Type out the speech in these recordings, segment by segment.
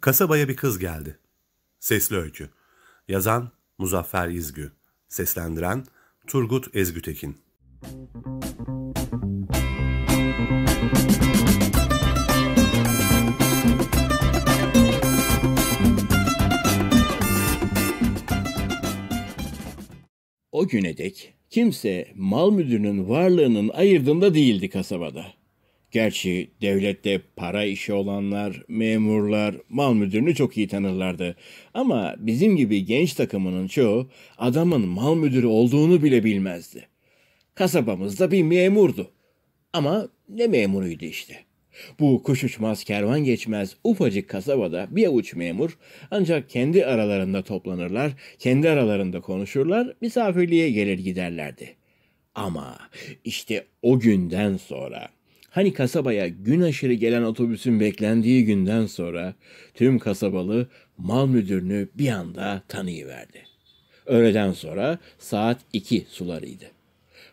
Kasabaya bir kız geldi. Sesli öykü. Yazan Muzaffer İzgü. Seslendiren Turgut Ezgütekin. Müzik O güne dek kimse mal müdürünün varlığının ayırdında değildi kasabada. Gerçi devlette para işi olanlar, memurlar, mal müdürünü çok iyi tanırlardı. Ama bizim gibi genç takımının çoğu adamın mal müdürü olduğunu bile bilmezdi. Kasabamızda bir memurdu. Ama ne memuruydu işte. Bu kuş uçmaz, kervan geçmez ufacık kasabada bir avuç memur ancak kendi aralarında toplanırlar, kendi aralarında konuşurlar, misafirliğe gelir giderlerdi. Ama işte o günden sonra Hani kasabaya gün aşırı gelen otobüsün beklendiği günden sonra tüm kasabalı mal müdürünü bir anda tanıyıverdi. Öğleden sonra saat iki sularıydı.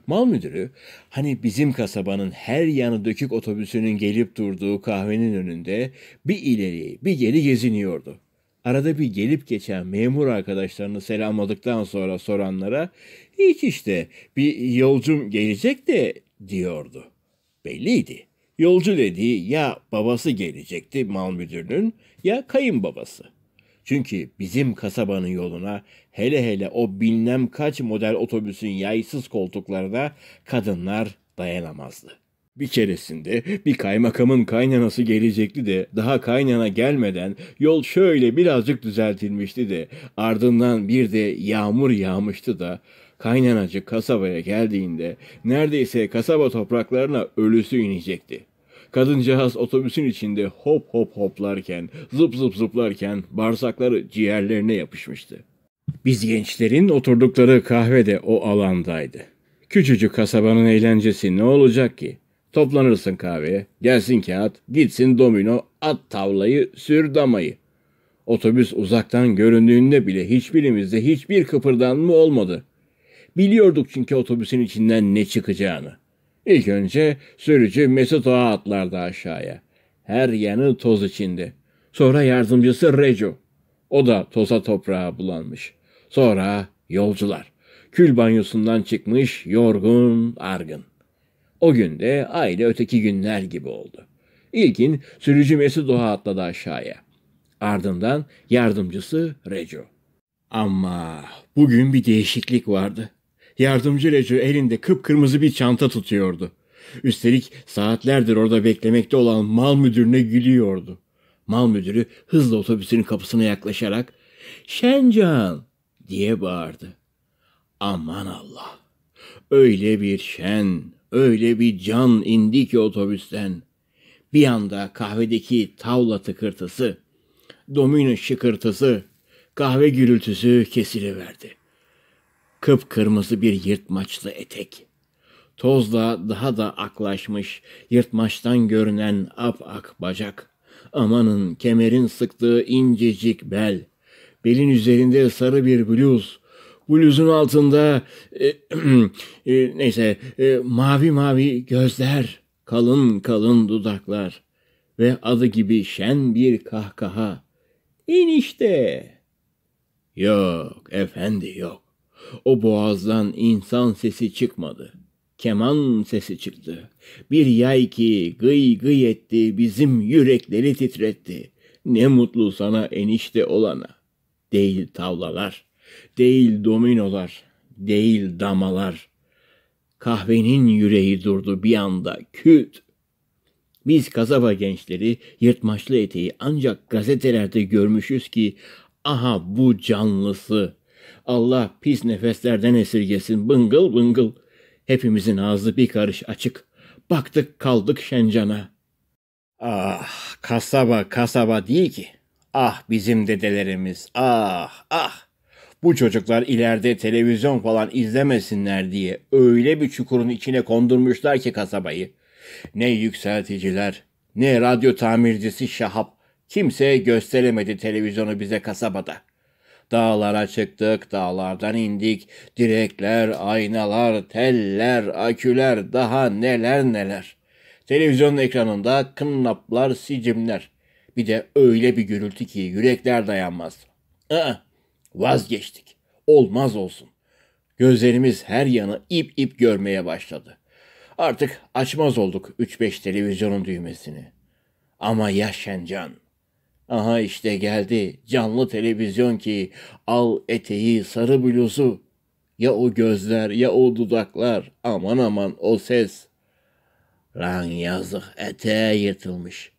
Mal müdürü hani bizim kasabanın her yanı dökük otobüsünün gelip durduğu kahvenin önünde bir ileri bir geri geziniyordu. Arada bir gelip geçen memur arkadaşlarını selamladıktan sonra soranlara hiç işte bir yolcum gelecek de diyordu. Belliydi. Yolcu dediği ya babası gelecekti mal müdürünün ya kayınbabası. Çünkü bizim kasabanın yoluna hele hele o bilmem kaç model otobüsün yaysız koltuklarına kadınlar dayanamazdı. Bir keresinde bir kaymakamın kaynanası gelecekti de daha kaynana gelmeden yol şöyle birazcık düzeltilmişti de ardından bir de yağmur yağmıştı da kaynanacı kasabaya geldiğinde neredeyse kasaba topraklarına ölüsü inecekti. Kadıncağız otobüsün içinde hop hop hoplarken, zıp zıp zıplarken bağırsakları ciğerlerine yapışmıştı. Biz gençlerin oturdukları kahvede o alandaydı. Küçücük kasabanın eğlencesi ne olacak ki? Toplanırsın kahveye, gelsin kağıt, gitsin domino, at tavlayı, sür damayı. Otobüs uzaktan göründüğünde bile hiçbirimizde hiçbir kıpırdanma olmadı. Biliyorduk çünkü otobüsün içinden ne çıkacağını. İlk önce sürücü Mesut Ağa atlardı aşağıya. Her yanı toz içinde. Sonra yardımcısı Reco. O da toza toprağa bulanmış. Sonra yolcular. Kül banyosundan çıkmış yorgun argın. O gün de aynı öteki günler gibi oldu. İlkin sürücü Mesut Doğa atladı aşağıya. Ardından yardımcısı Reco. Ama bugün bir değişiklik vardı. Yardımcı Recu elinde kıpkırmızı bir çanta tutuyordu. Üstelik saatlerdir orada beklemekte olan mal müdürüne gülüyordu. Mal müdürü hızla otobüsün kapısına yaklaşarak "Şencan!" diye bağırdı. Aman Allah! Öyle bir şen, öyle bir can indi ki otobüsten. Bir anda kahvedeki tavla tıkırtısı, domino şıkırtısı, kahve gürültüsü kesiliverdi kıpkırmızı bir yırtmaçlı etek. Tozla daha da aklaşmış, yırtmaçtan görünen ap ak bacak. Amanın kemerin sıktığı incecik bel. Belin üzerinde sarı bir bluz. Bluzun altında e, e, neyse e, mavi mavi gözler, kalın kalın dudaklar ve adı gibi şen bir kahkaha. işte. Yok efendi yok. O boğazdan insan sesi çıkmadı. Keman sesi çıktı. Bir yay ki gıy gıy etti, bizim yürekleri titretti. Ne mutlu sana enişte olana. Değil tavlalar, değil dominolar, değil damalar. Kahvenin yüreği durdu bir anda, küt. Biz kasaba gençleri yırtmaçlı eteği ancak gazetelerde görmüşüz ki aha bu canlısı Allah pis nefeslerden esirgesin bıngıl bıngıl. Hepimizin ağzı bir karış açık. Baktık kaldık Şencan'a. Ah kasaba kasaba değil ki. Ah bizim dedelerimiz ah ah. Bu çocuklar ileride televizyon falan izlemesinler diye öyle bir çukurun içine kondurmuşlar ki kasabayı. Ne yükselticiler, ne radyo tamircisi Şahap kimse gösteremedi televizyonu bize kasabada.'' Dağlara çıktık, dağlardan indik. Direkler, aynalar, teller, aküler, daha neler neler. Televizyonun ekranında kınlaplar, sicimler. Bir de öyle bir gürültü ki yürekler dayanmaz. Aa, vazgeçtik. Olmaz olsun. Gözlerimiz her yanı ip ip görmeye başladı. Artık açmaz olduk 3-5 televizyonun düğmesini. Ama ya Şencan.'' Aha işte geldi canlı televizyon ki al eteği sarı bluzu. Ya o gözler ya o dudaklar aman aman o ses. Lan yazık eteğe yırtılmış.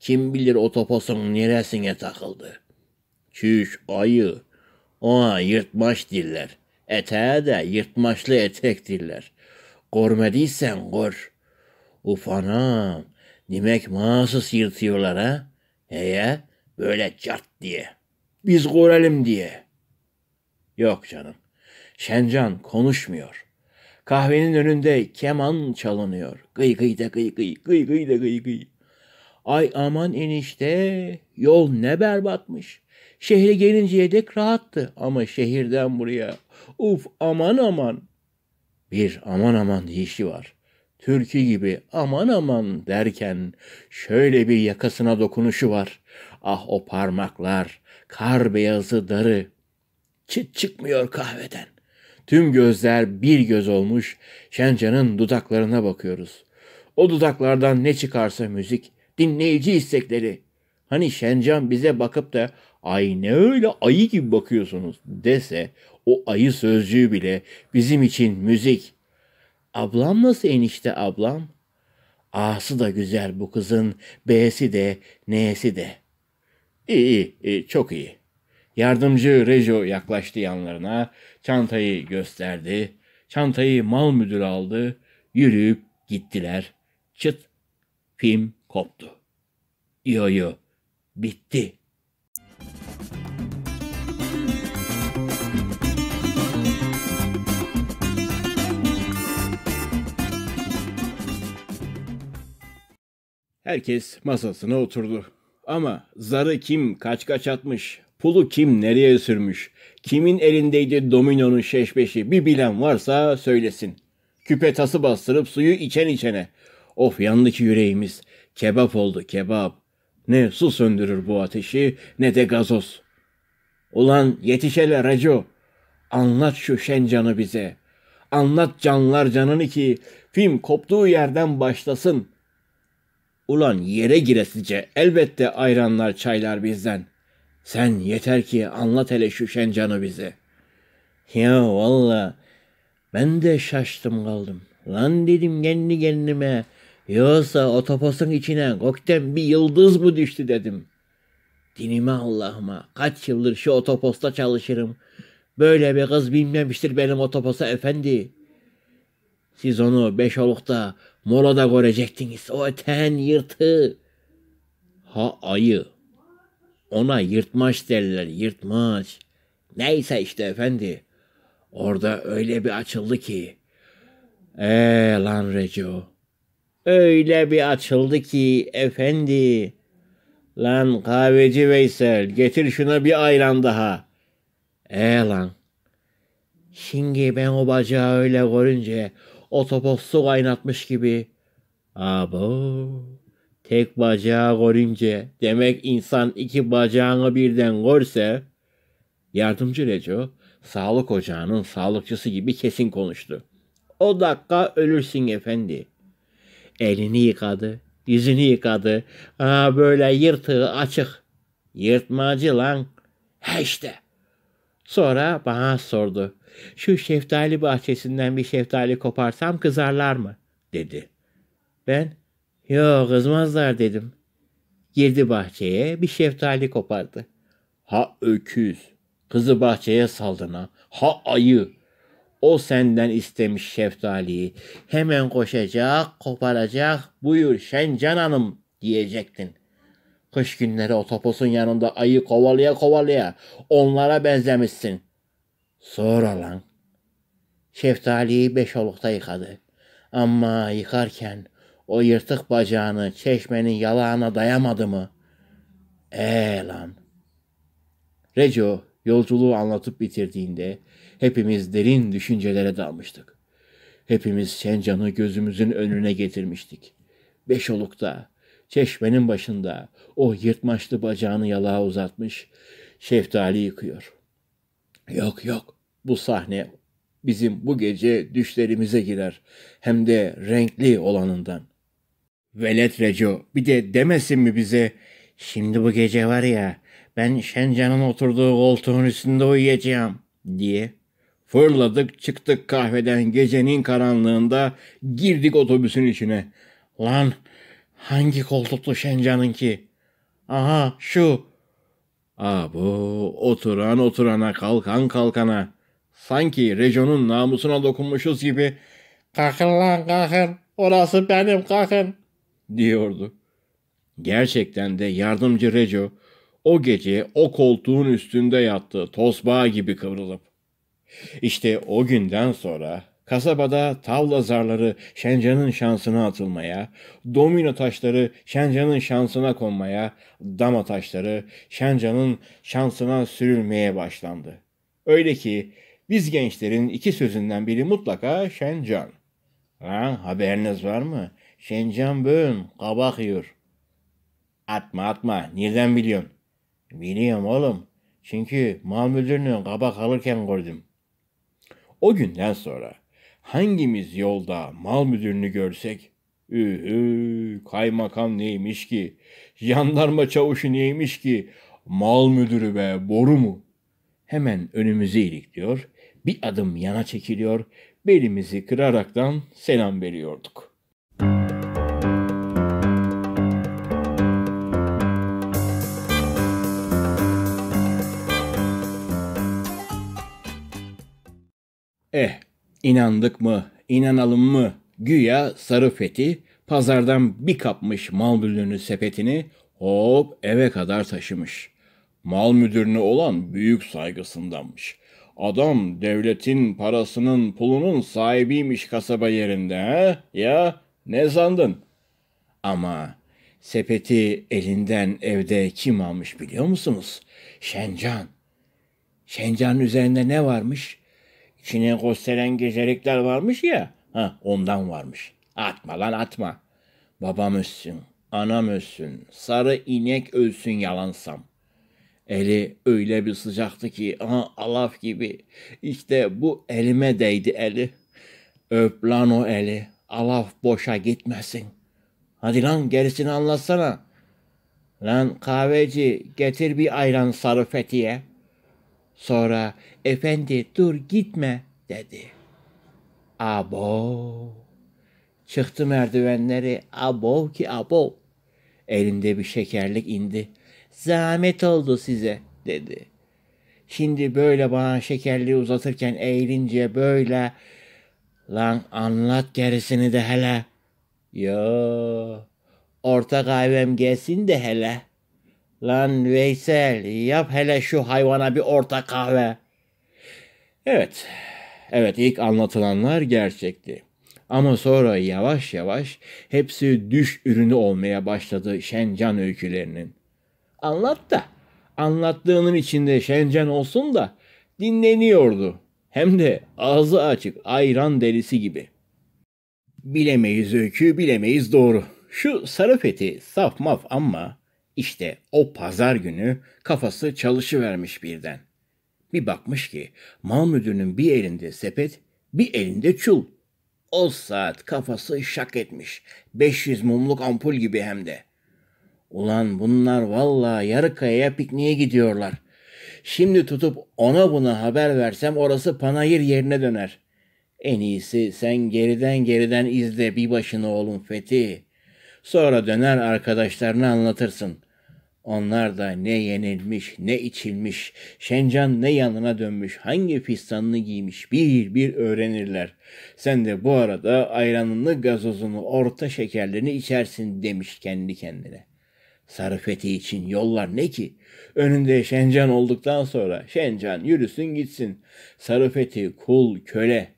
Kim bilir o toposun neresine takıldı. Çüş ayı. Ona yırtmaş diller. Eteğe de yırtmaşlı etek diller. Görmediysen gör. Ufanam. Demek mahsus yırtıyorlar ha? Heye? Böyle cart diye. Biz görelim diye. Yok canım. Şencan konuşmuyor. Kahvenin önünde keman çalınıyor. Gıy gıy da gıy gıy, gıy gıy da gıy gıy. Ay aman enişte, yol ne berbatmış. Şehre gelinceye dek rahattı ama şehirden buraya. Uf aman aman. Bir aman aman dişi var. Türkü gibi aman aman derken şöyle bir yakasına dokunuşu var. Ah o parmaklar, kar beyazı darı. Çıt çıkmıyor kahveden. Tüm gözler bir göz olmuş, Şencan'ın dudaklarına bakıyoruz. O dudaklardan ne çıkarsa müzik, dinleyici istekleri. Hani Şencan bize bakıp da ay ne öyle ayı gibi bakıyorsunuz dese o ayı sözcüğü bile bizim için müzik. Ablam nasıl enişte ablam? A'sı da güzel bu kızın, B'si de, N'si de.'' İyi iyi, iyi çok iyi. Yardımcı Rejo yaklaştı yanlarına. Çantayı gösterdi. Çantayı mal müdürü aldı. Yürüyüp gittiler. Çıt. Film koptu. Yo yo. Bitti. Herkes masasına oturdu. Ama zarı kim kaç kaç atmış, pulu kim nereye sürmüş, kimin elindeydi dominonun şeşbeşi bir bilen varsa söylesin. Küpe tası bastırıp suyu içen içene. Of yandı ki yüreğimiz. Kebap oldu kebap. Ne su söndürür bu ateşi ne de gazoz. Ulan yetiş hele Reco. Anlat şu Şencan'ı bize. Anlat canlar canını ki film koptuğu yerden başlasın.'' Ulan yere giresice elbette ayranlar çaylar bizden. Sen yeter ki anlat hele şu Şencan'ı bize. Ya valla ben de şaştım kaldım. Lan dedim kendi kendime. Yoksa otoposun içine gökten bir yıldız mı düştü dedim. Dinime Allah'ıma kaç yıldır şu otoposta çalışırım. Böyle bir kız bilmemiştir benim otoposa efendi. Siz onu beş olukta Mola Molada görecektiniz o ten yırtı Ha ayı. Ona yırtmaç derler yırtmaç. Neyse işte efendi. Orada öyle bir açıldı ki. Eee lan Reco. Öyle bir açıldı ki efendi. Lan kahveci Veysel getir şuna bir ayran daha. Eee lan. Şimdi ben o bacağı öyle görünce otopostu kaynatmış gibi. Abo tek bacağı görünce demek insan iki bacağını birden görse. Yardımcı Reco sağlık ocağının sağlıkçısı gibi kesin konuştu. O dakika ölürsün efendi. Elini yıkadı, yüzünü yıkadı. Aa böyle yırtığı açık. Yırtmacı lan. He işte.'' Sonra bana sordu. Şu şeftali bahçesinden bir şeftali koparsam kızarlar mı? dedi. Ben, yo kızmazlar dedim. Girdi bahçeye bir şeftali kopardı. Ha öküz, kızı bahçeye saldına, ha ayı. O senden istemiş şeftaliyi. Hemen koşacak, koparacak, buyur Şencan Hanım diyecektin. Kış günleri otoposun yanında ayı kovalaya kovalaya onlara benzemişsin. Sonra lan. Şeftaliyi beş olukta yıkadı. Ama yıkarken o yırtık bacağını çeşmenin yalağına dayamadı mı? Eee lan. Reco yolculuğu anlatıp bitirdiğinde hepimiz derin düşüncelere dalmıştık. Hepimiz Şencan'ı gözümüzün önüne getirmiştik. Beşoluk'ta çeşmenin başında o yırtmaçlı bacağını yalağa uzatmış şeftali yıkıyor. Yok yok bu sahne bizim bu gece düşlerimize girer hem de renkli olanından. Velet Reco bir de demesin mi bize şimdi bu gece var ya ben Şencan'ın oturduğu koltuğun üstünde uyuyacağım diye Fırladık çıktık kahveden gecenin karanlığında girdik otobüsün içine. Lan Hangi koltuklu şencanın ki? Aha şu. bu oturan oturana kalkan kalkana. Sanki Rejo'nun namusuna dokunmuşuz gibi ''Kalkın lan kalkın, orası benim kalkın'' diyordu. Gerçekten de yardımcı Rejo o gece o koltuğun üstünde yattı tosbağa gibi kıvrılıp. İşte o günden sonra Kasabada tavla zarları Şencan'ın şansına atılmaya, domino taşları Şencan'ın şansına konmaya, dama taşları Şencan'ın şansına sürülmeye başlandı. Öyle ki biz gençlerin iki sözünden biri mutlaka Şencan. Ha, haberiniz var mı? Şencan böğüm, kabak yiyor. Atma atma, nereden biliyorsun? Biliyorum oğlum. Çünkü mal müdürünü kabak alırken gördüm. O günden sonra hangimiz yolda mal müdürünü görsek ühü kaymakam neymiş ki jandarma çavuşu neymiş ki mal müdürü be boru mu? Hemen önümüzü ilikliyor, bir adım yana çekiliyor, belimizi kıraraktan selam veriyorduk. Eh, İnandık mı, İnanalım mı? Güya sarı feti pazardan bir kapmış mal müdürünün sepetini hop eve kadar taşımış. Mal müdürüne olan büyük saygısındanmış. Adam devletin parasının pulunun sahibiymiş kasaba yerinde Ha Ya ne sandın? Ama sepeti elinden evde kim almış biliyor musunuz? Şencan. Şencan'ın üzerinde ne varmış? Çin'e gösteren gezelikler varmış ya. Ha, ondan varmış. Atma lan atma. Babam ölsün, anam ölsün, sarı inek ölsün yalansam. Eli öyle bir sıcaktı ki ha alaf gibi. İşte bu elime değdi eli. Öp lan o eli. Alaf boşa gitmesin. Hadi lan gerisini anlatsana. Lan kahveci getir bir ayran sarı fetiye.'' Sonra efendi dur gitme dedi. Abo. Çıktı merdivenleri abo ki abo. Elinde bir şekerlik indi. Zahmet oldu size dedi. Şimdi böyle bana şekerliği uzatırken eğilince böyle lan anlat gerisini de hele. Yo orta kahvem gelsin de hele Lan Veysel yap hele şu hayvana bir orta kahve. Evet. Evet ilk anlatılanlar gerçekti. Ama sonra yavaş yavaş hepsi düş ürünü olmaya başladı Şencan öykülerinin. Anlat da anlattığının içinde Şencan olsun da dinleniyordu. Hem de ağzı açık ayran delisi gibi. Bilemeyiz öykü bilemeyiz doğru. Şu sarı fethi saf maf ama işte o pazar günü kafası çalışıvermiş birden. Bir bakmış ki mal müdürünün bir elinde sepet, bir elinde çul. O saat kafası şak etmiş. 500 mumluk ampul gibi hem de. Ulan bunlar valla yarı Yarıkaya'ya pikniğe gidiyorlar. Şimdi tutup ona buna haber versem orası panayır yerine döner. En iyisi sen geriden geriden izle bir başına oğlum Fethi. Sonra döner arkadaşlarını anlatırsın.'' Onlar da ne yenilmiş, ne içilmiş, Şencan ne yanına dönmüş, hangi fistanını giymiş bir bir öğrenirler. Sen de bu arada ayranını, gazozunu, orta şekerlerini içersin demiş kendi kendine. Sarıfeti için yollar ne ki? Önünde Şencan olduktan sonra Şencan yürüsün gitsin. Sarıfeti kul, köle,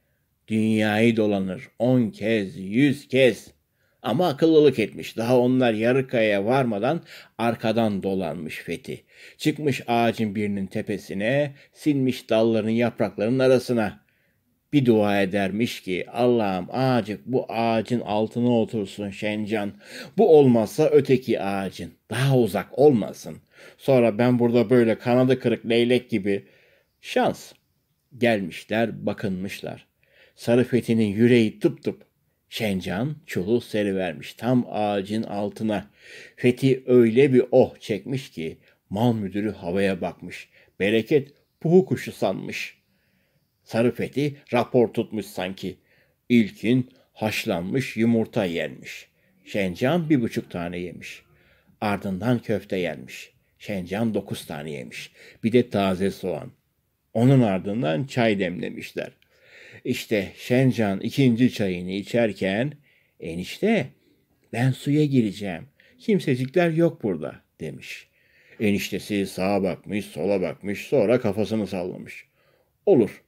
dünyayı dolanır on kez, yüz kez.'' Ama akıllılık etmiş. Daha onlar yarı Yarıkaya'ya varmadan arkadan dolanmış Fethi. Çıkmış ağacın birinin tepesine, silmiş dallarının yapraklarının arasına. Bir dua edermiş ki Allah'ım ağacık bu ağacın altına otursun Şencan. Bu olmazsa öteki ağacın. Daha uzak olmasın. Sonra ben burada böyle kanadı kırık leylek gibi. Şans. Gelmişler bakınmışlar. Sarı Fethi'nin yüreği tıp tıp Şencan çulu serivermiş tam ağacın altına. Fethi öyle bir oh çekmiş ki mal müdürü havaya bakmış. Bereket puhu kuşu sanmış. Sarı Fethi rapor tutmuş sanki. İlkin haşlanmış yumurta yenmiş. Şencan bir buçuk tane yemiş. Ardından köfte yenmiş. Şencan dokuz tane yemiş. Bir de taze soğan. Onun ardından çay demlemişler. İşte Şencan ikinci çayını içerken enişte ben suya gireceğim. Kimsecikler yok burada demiş. Eniştesi sağa bakmış, sola bakmış, sonra kafasını sallamış. Olur.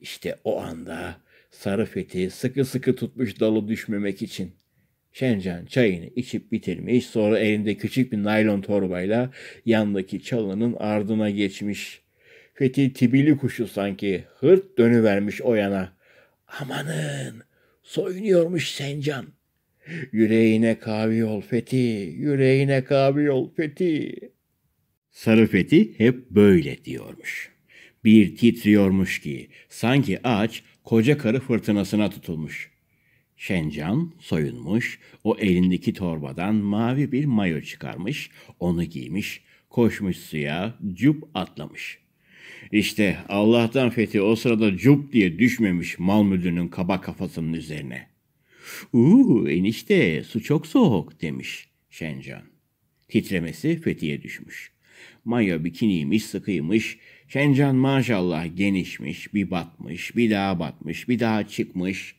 İşte o anda sarı feti sıkı sıkı tutmuş dalı düşmemek için. Şencan çayını içip bitirmiş, sonra elinde küçük bir naylon torbayla yandaki çalının ardına geçmiş. Fethi tibili kuşu sanki hırt dönüvermiş o yana. Amanın soyunuyormuş Sencan. Yüreğine kavi ol Fethi, yüreğine kavi ol Fethi. Sarı Fethi hep böyle diyormuş. Bir titriyormuş ki sanki ağaç koca karı fırtınasına tutulmuş. Şencan soyunmuş, o elindeki torbadan mavi bir mayo çıkarmış, onu giymiş, koşmuş suya, cüp atlamış. İşte Allah'tan fethi o sırada cup diye düşmemiş mal müdürünün kaba kafasının üzerine. Uuu enişte su çok soğuk demiş Şencan. Titremesi Fethi'ye düşmüş. Mayo bikiniymiş sıkıymış. Şencan maşallah genişmiş bir batmış bir daha batmış bir daha çıkmış.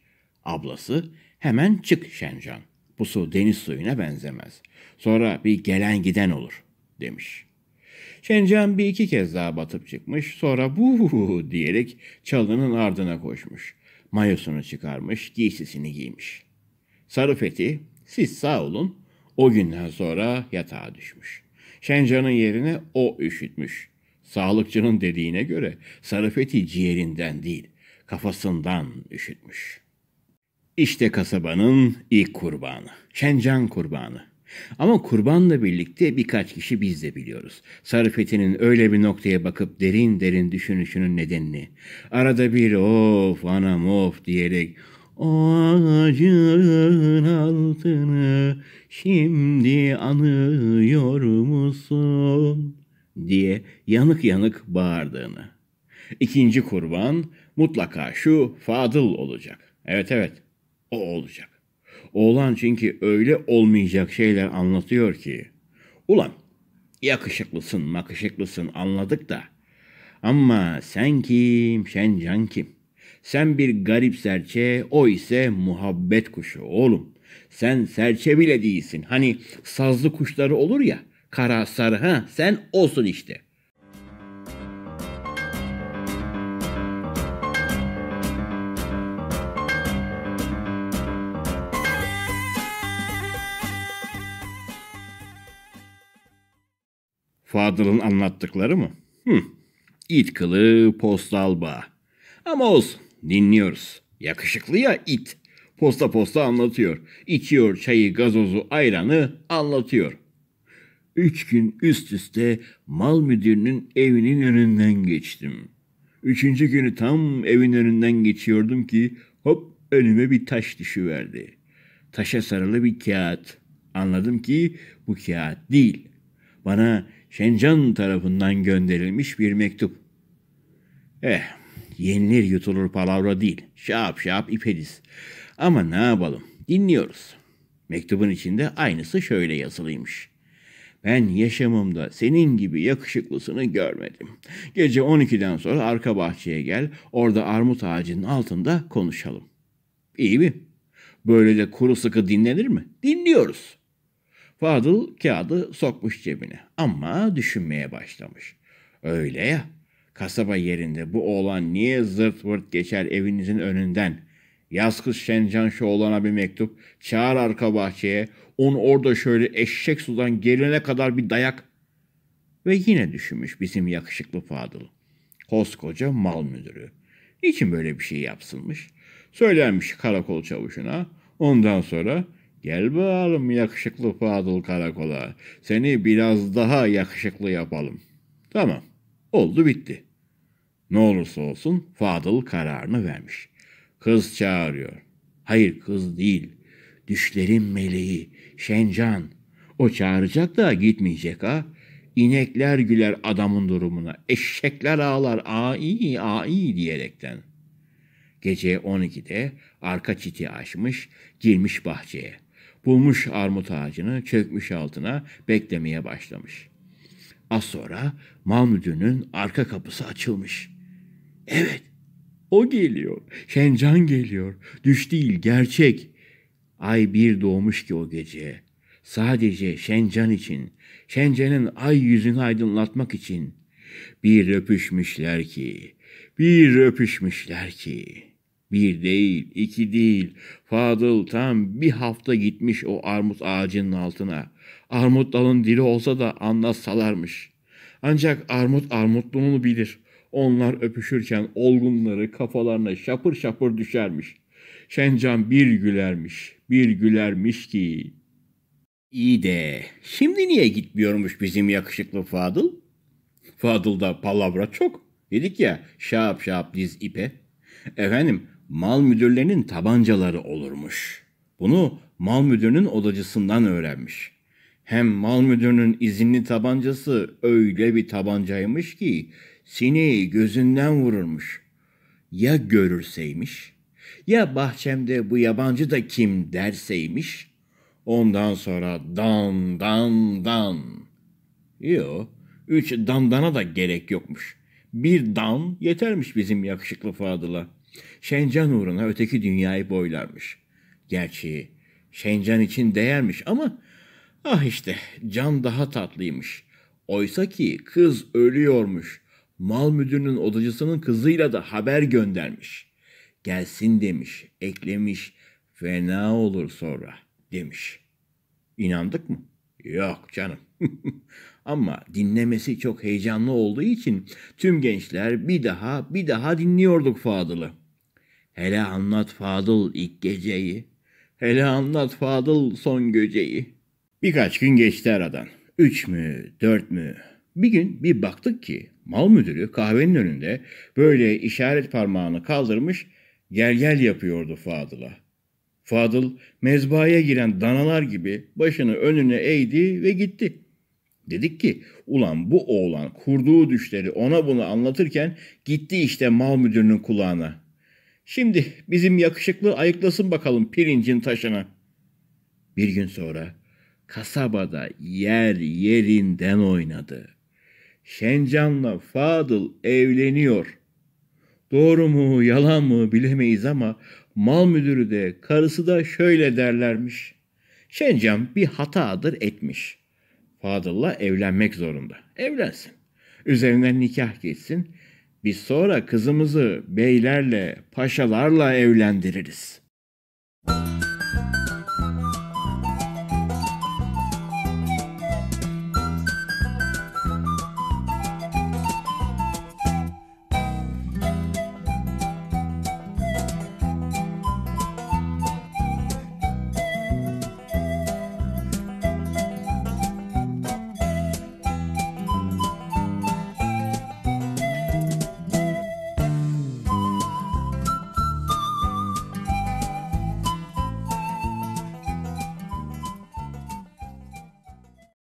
Ablası hemen çık Şencan. Bu su deniz suyuna benzemez. Sonra bir gelen giden olur demiş.'' Şencan bir iki kez daha batıp çıkmış. Sonra bu diyerek çalının ardına koşmuş. Mayosunu çıkarmış, giysisini giymiş. Sarı Fethi, siz sağ olun, o günden sonra yatağa düşmüş. Şencan'ın yerine o üşütmüş. Sağlıkçının dediğine göre Sarı Fethi ciğerinden değil, kafasından üşütmüş. İşte kasabanın ilk kurbanı, Şencan kurbanı. Ama kurbanla birlikte birkaç kişi biz de biliyoruz. Sarıfetinin öyle bir noktaya bakıp derin derin düşünüşünün nedenini. Arada bir of anam of diyerek o ağacın altını şimdi anıyor musun diye yanık yanık bağırdığını. İkinci kurban mutlaka şu Fadıl olacak. Evet evet o olacak. Oğlan çünkü öyle olmayacak şeyler anlatıyor ki. Ulan yakışıklısın makışıklısın anladık da. Ama sen kim, sen can kim? Sen bir garip serçe, o ise muhabbet kuşu oğlum. Sen serçe bile değilsin. Hani sazlı kuşları olur ya, kara sarı ha, sen olsun işte.'' Fadıl'ın anlattıkları mı? Hı. İt kılı, postal bağ. Ama olsun, dinliyoruz. Yakışıklı ya it. Posta posta anlatıyor. İçiyor çayı, gazozu, ayranı anlatıyor. Üç gün üst üste mal müdürünün evinin önünden geçtim. Üçüncü günü tam evin önünden geçiyordum ki hop önüme bir taş düşüverdi. Taşa sarılı bir kağıt. Anladım ki bu kağıt değil. Bana Şencan tarafından gönderilmiş bir mektup. Eh, yenilir yutulur palavra değil. Şap şap iperiz. Ama ne yapalım? Dinliyoruz. Mektubun içinde aynısı şöyle yazılıymış. Ben yaşamımda senin gibi yakışıklısını görmedim. Gece 12'den sonra arka bahçeye gel, orada armut ağacının altında konuşalım. İyi mi? Böyle de kuru sıkı dinlenir mi? Dinliyoruz. Fadıl kağıdı sokmuş cebine ama düşünmeye başlamış. Öyle ya, kasaba yerinde bu oğlan niye zırt pırt geçer evinizin önünden? Yaz kız Şencan şu oğlana bir mektup, çağır arka bahçeye, onu orada şöyle eşek sudan gelene kadar bir dayak. Ve yine düşünmüş bizim yakışıklı Fadıl. Koskoca mal müdürü. Niçin böyle bir şey yapsınmış? Söylenmiş karakol çavuşuna. Ondan sonra Gel bakalım yakışıklı Fadıl karakola. Seni biraz daha yakışıklı yapalım. Tamam. Oldu bitti. Ne olursa olsun Fadıl kararını vermiş. Kız çağırıyor. Hayır kız değil. Düşlerin meleği Şencan. O çağıracak da gitmeyecek ha. İnekler güler adamın durumuna. Eşekler ağlar ai ai diyerekten. Gece 12'de arka çiti açmış, girmiş bahçeye. Bulmuş armut ağacını, çökmüş altına, beklemeye başlamış. Az sonra mal müdürünün arka kapısı açılmış. Evet, o geliyor. Şencan geliyor. Düş değil, gerçek. Ay bir doğmuş ki o gece. Sadece Şencan için, Şencan'ın ay yüzünü aydınlatmak için. Bir öpüşmüşler ki, bir öpüşmüşler ki.'' Bir değil, iki değil. Fadıl tam bir hafta gitmiş o armut ağacının altına. Armut dalın dili olsa da anlatsalarmış. Ancak armut armutluğunu bilir. Onlar öpüşürken olgunları kafalarına şapır şapır düşermiş. Şencan bir gülermiş, bir gülermiş ki. İyi de şimdi niye gitmiyormuş bizim yakışıklı Fadıl? Fadıl'da palavra çok. Dedik ya şap şap diz ipe. Efendim mal müdürlerinin tabancaları olurmuş. Bunu mal müdürünün odacısından öğrenmiş. Hem mal müdürünün izinli tabancası öyle bir tabancaymış ki sineği gözünden vururmuş. Ya görürseymiş, ya bahçemde bu yabancı da kim derseymiş, ondan sonra dan dan dan. Yo, üç dandana da gerek yokmuş. Bir dan yetermiş bizim yakışıklı Fadıl'a.'' Şencan uğruna öteki dünyayı boylarmış. Gerçi Şencan için değermiş ama ah işte can daha tatlıymış. Oysa ki kız ölüyormuş. Mal müdürünün odacısının kızıyla da haber göndermiş. Gelsin demiş, eklemiş. Fena olur sonra demiş. İnandık mı? Yok canım. Ama dinlemesi çok heyecanlı olduğu için tüm gençler bir daha bir daha dinliyorduk Fadıl'ı. Hele anlat Fadıl ilk geceyi. Hele anlat Fadıl son göceyi. Birkaç gün geçti aradan. Üç mü, dört mü? Bir gün bir baktık ki mal müdürü kahvenin önünde böyle işaret parmağını kaldırmış gel gel yapıyordu Fadıl'a. Fadıl mezbahaya giren danalar gibi başını önüne eğdi ve gitti. Dedik ki ulan bu oğlan kurduğu düşleri ona bunu anlatırken gitti işte mal müdürünün kulağına. Şimdi bizim yakışıklı ayıklasın bakalım pirincin taşına. Bir gün sonra kasabada yer yerinden oynadı. Şencan'la Fadıl evleniyor. Doğru mu yalan mı bilemeyiz ama mal müdürü de karısı da şöyle derlermiş. Şencan bir hatadır etmiş. Fadıl'la evlenmek zorunda. Evlensin. Üzerinden nikah geçsin. Biz sonra kızımızı beylerle, paşalarla evlendiririz.